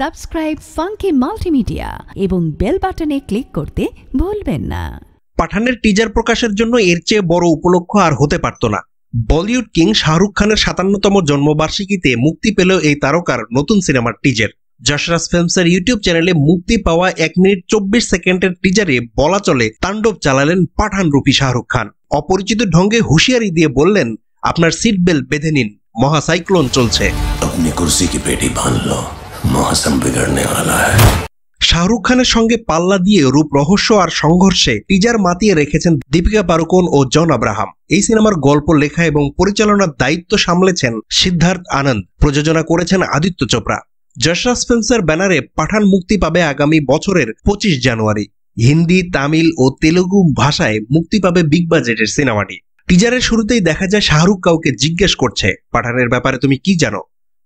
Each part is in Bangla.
সাবস্ক্রাইব ফাঙ্কি মাল্টিমিডিয়া এবং বেল বাটনে ক্লিক করতে ভুলবেন না পাঠানের টিজার প্রকাশের জন্য এর চেয়ে বড় উপলক্ষ আর হতে পারত না বলিউড কিং শাহরুখ খানের সাতান্নতম জন্মবার্ষিকীতে মুক্তি পেল এই তারকার নতুন সিনেমার টিজার যশরাজ ফিল্মসের ইউটিউব চ্যানেলে মুক্তি পাওয়া এক মিনিট চব্বিশ সেকেন্ডের টিজারে বলা চলে তাণ্ডব চালালেন পাঠান রূপী শাহরুখ খান অপরিচিত ঢঙ্গে হুঁশিয়ারি দিয়ে বললেন আপনার সিট বেল্ট বেঁধে নিন মহাসাইক্লোন চলছে আপনি কুর্সি কি মৌসুম বিগড়নে ওয়ালা হ্যায় শাহরুখ খানের সঙ্গে পাল্লা দিয়ে রূপ রহস্য আর সংঘর্ষে টিজার মাতিয়ে রেখেছেন দীপিকা পারুকন ও জন আব্রাহাম এই সিনেমার গল্প লেখা এবং পরিচালনার দায়িত্ব সামলেছেন সিদ্ধার্থ আনন্দ প্রযোজনা করেছেন আদিত্য চোপড়া যশরা ফিল্মসের ব্যানারে পাঠান মুক্তি পাবে আগামী বছরের পঁচিশ জানুয়ারি হিন্দি তামিল ও তেলুগু ভাষায় মুক্তি পাবে বিগ বাজেটের সিনেমাটি টিজারের শুরুতেই দেখা যায় শাহরুখ কাউকে জিজ্ঞেস করছে পাঠানের ব্যাপারে তুমি কি জানো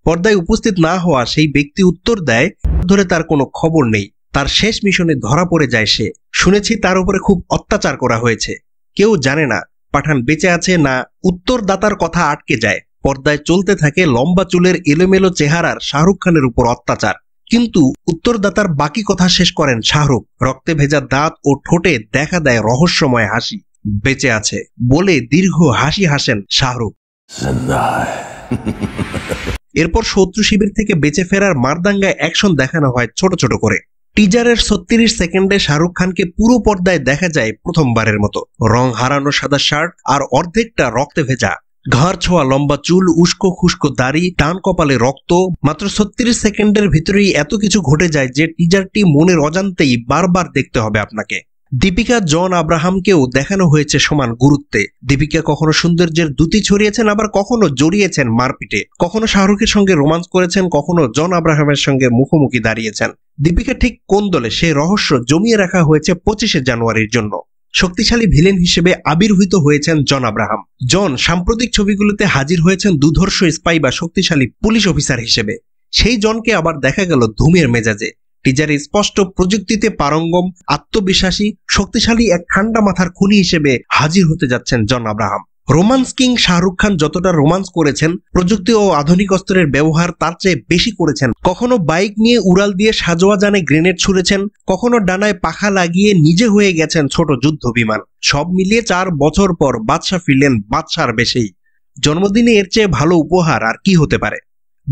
পর্দায় উপস্থিত না হওয়া সেই ব্যক্তি উত্তর দেয় ধরে তার কোনো খবর নেই তার শেষ মিশনে ধরা পড়ে যায় সে শুনেছি তার উপরে খুব অত্যাচার করা হয়েছে কেউ জানে না পাঠান বেঁচে আছে না উত্তরদাতার কথা আটকে যায় পর্দায় চলতে থাকে লম্বা চুলের এলোমেলো চেহারার শাহরুখ খানের উপর অত্যাচার কিন্তু উত্তরদাতার বাকি কথা শেষ করেন শাহরুখ রক্তে ভেজা দাঁত ও ঠোঁটে দেখা দেয় রহস্যময় হাসি বেঁচে আছে বলে দীর্ঘ হাসি হাসেন শাহরুখ এরপর শত্রু শিবির থেকে বেঁচে ফেরার মারদাঙ্গায় অ্যাকশন দেখানো হয় ছোট ছোট করে টিজারের ছত্রিশ সেকেন্ডে শাহরুখ খানকে পুরো পর্দায় দেখা যায় প্রথমবারের মতো রং হারানো সাদা শার্ট আর অর্ধেকটা রক্তে ভেজা ঘর ছোঁয়া লম্বা চুল উস্কো খুস্কো দাড়ি টান কপালে রক্ত মাত্র ছত্রিশ সেকেন্ডের ভিতরেই এত কিছু ঘটে যায় যে টিজারটি মনের অজান্তেই বারবার দেখতে হবে আপনাকে দীপিকা জন আব্রাহামকেও দেখানো হয়েছে সমান গুরুত্বে দীপিকা কখনো সৌন্দর্যের দুতি ছড়িয়েছেন আবার কখনো জড়িয়েছেন মারপিটে কখনো শাহরুখের সঙ্গে রোমান্স করেছেন কখনো জন আব্রাহামের সঙ্গে মুখোমুখি দাঁড়িয়েছেন দীপিকা ঠিক কোন দলে সে রহস্য জমিয়ে রাখা হয়েছে পঁচিশে জানুয়ারির জন্য শক্তিশালী ভিলেন হিসেবে আবির্ভূত হয়েছেন জন আব্রাহাম জন সাম্প্রতিক ছবিগুলোতে হাজির হয়েছেন দুধর্ষ স্পাই বা শক্তিশালী পুলিশ অফিসার হিসেবে সেই জনকে আবার দেখা গেল ধুমের মেজাজে টিজার স্পষ্ট প্রযুক্তিতে পারঙ্গম আত্মবিশ্বাসী শক্তিশালী এক ঠান্ডা মাথার খুনি হিসেবে হাজির হতে যাচ্ছেন John Abraham romance king Shahrukh Khan যতটা রোমান্স করেছেন প্রযুক্তি ও আধুনিক অস্ত্রের ব্যবহার তার চেয়ে বেশি করেছেন কখনো বাইক নিয়ে উড়াল দিয়ে সাজোয়া জানে গ্রেনেড ছুঁড়েছেন কখনো ডানায় পাখা লাগিয়ে নিজে হয়ে গেছেন ছোট যুদ্ধ বিমান সব মিলিয়ে চার বছর পর বাদশাহ ফিরলেন বাদশার বেশেই জন্মদিনে এর চেয়ে ভালো উপহার আর কি হতে পারে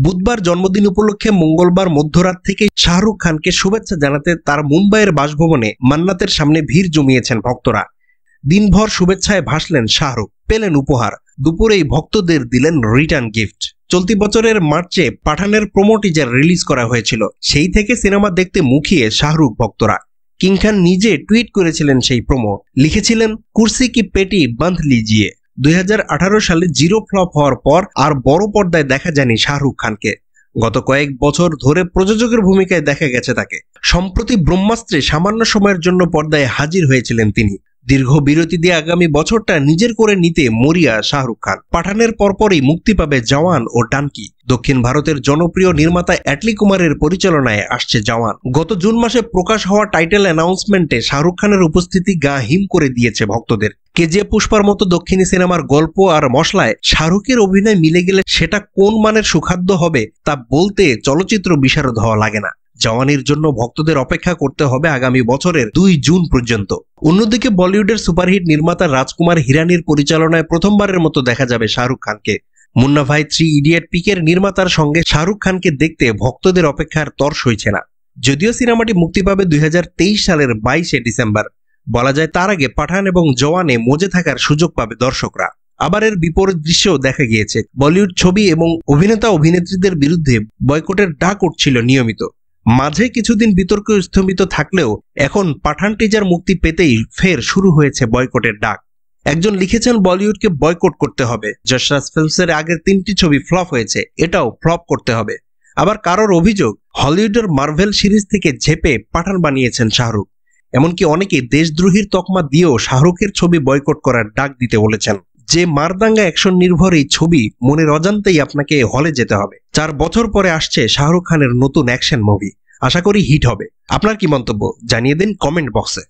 বুধবার জন্মদিন উপলক্ষে মঙ্গলবার মধ্যরাত থেকে শাহরুখ খানকে শুভেচ্ছা জানাতে তার মুম্বাইয়ের বাসভবনে মান্নাতের সামনে ভিড় জমিয়েছেন ভক্তরা দিনভর শুভেচ্ছায় ভাসলেন শাহরুখ পেলেন উপহার দুপুরেই ভক্তদের দিলেন রিটার্ন গিফট চলতি বছরের মার্চে পাঠানের প্রোমোটিজার রিলিজ করা হয়েছিল সেই থেকে সিনেমা দেখতে মুখিয়ে শাহরুখ ভক্তরা কিং খান নিজে টুইট করেছিলেন সেই প্রোমো লিখেছিলেন কুর্সি কি পেটি বাঁধ লিজিয়ে দুই সালে জিরো ফ্লপ হওয়ার পর আর বড় পর্দায় দেখা যায়নি শাহরুখ খানকে গত কয়েক বছর ধরে প্রযোজকের ভূমিকায় দেখা গেছে তাকে সম্প্রতি ব্রহ্মাস্ত্রে সামান্য সময়ের জন্য পর্দায় হাজির হয়েছিলেন তিনি দীর্ঘ বিরতি দিয়ে আগামী বছরটা নিজের করে নিতে মরিয়া শাহরুখ খান পাঠানের পরপরই মুক্তি পাবে জওয়ান ও ডানকি দক্ষিণ ভারতের জনপ্রিয় নির্মাতা অ্যাটলি কুমারের পরিচালনায় আসছে জওয়ান গত জুন মাসে প্রকাশ হওয়া টাইটেল অ্যানাউন্সমেন্টে শাহরুখ খানের উপস্থিতি গা হিম করে দিয়েছে ভক্তদের কেজিএফ পুষ্পার মতো দক্ষিণী সিনেমার গল্প আর মশলায় শাহরুখের অভিনয় মিলে গেলে সেটা কোন মানের সুখাদ্য হবে তা বলতে চলচ্চিত্র বিশারদ হওয়া লাগে না জওয়ানির জন্য ভক্তদের অপেক্ষা করতে হবে আগামী বছরের দুই জুন পর্যন্ত অন্যদিকে বলিউডের সুপারহিট নির্মাতা রাজকুমার হিরানির পরিচালনায় প্রথমবারের মতো দেখা যাবে শাহরুখ খানকে মুন্না ভাই থ্রি ইডিয়েট পিকের নির্মাতার সঙ্গে শাহরুখ খানকে দেখতে ভক্তদের অপেক্ষার তর সইছে না যদিও সিনেমাটি মুক্তি পাবে দুই সালের বাইশে ডিসেম্বর বলা যায় তার আগে পাঠান এবং জওয়ানে মজে থাকার সুযোগ পাবে দর্শকরা আবার এর বিপরীত দৃশ্যও দেখা গিয়েছে বলিউড ছবি এবং অভিনেতা অভিনেত্রীদের বিরুদ্ধে বয়কটের ডাক উঠছিল নিয়মিত মাঝে কিছুদিন বিতর্ক স্তম্ভিত থাকলেও এখন পাঠান টিজার মুক্তি পেতেই ফের শুরু হয়েছে বয়কটের ডাক একজন লিখেছেন বলিউডকে বয়কট করতে হবে যশরাজ ফিল্মসের আগের তিনটি ছবি ফ্লপ হয়েছে এটাও ফ্লপ করতে হবে আবার কারোর অভিযোগ হলিউডের মার্ভেল সিরিজ থেকে ঝেপে পাঠান বানিয়েছেন শাহরুখ এমনকি অনেকে দেশদ্রোহীর তকমা দিয়েও শাহরুখের ছবি বয়কট করার ডাক দিতে বলেছেন যে মারদাঙ্গা অ্যাকশন নির্ভর এই ছবি মনের অজান্তেই আপনাকে হলে যেতে হবে চার বছর পরে আসছে শাহরুখ খানের নতুন অ্যাকশন মুভি আশা করি হিট হবে আপনার কি মন্তব্য জানিয়ে দিন কমেন্ট বক্সে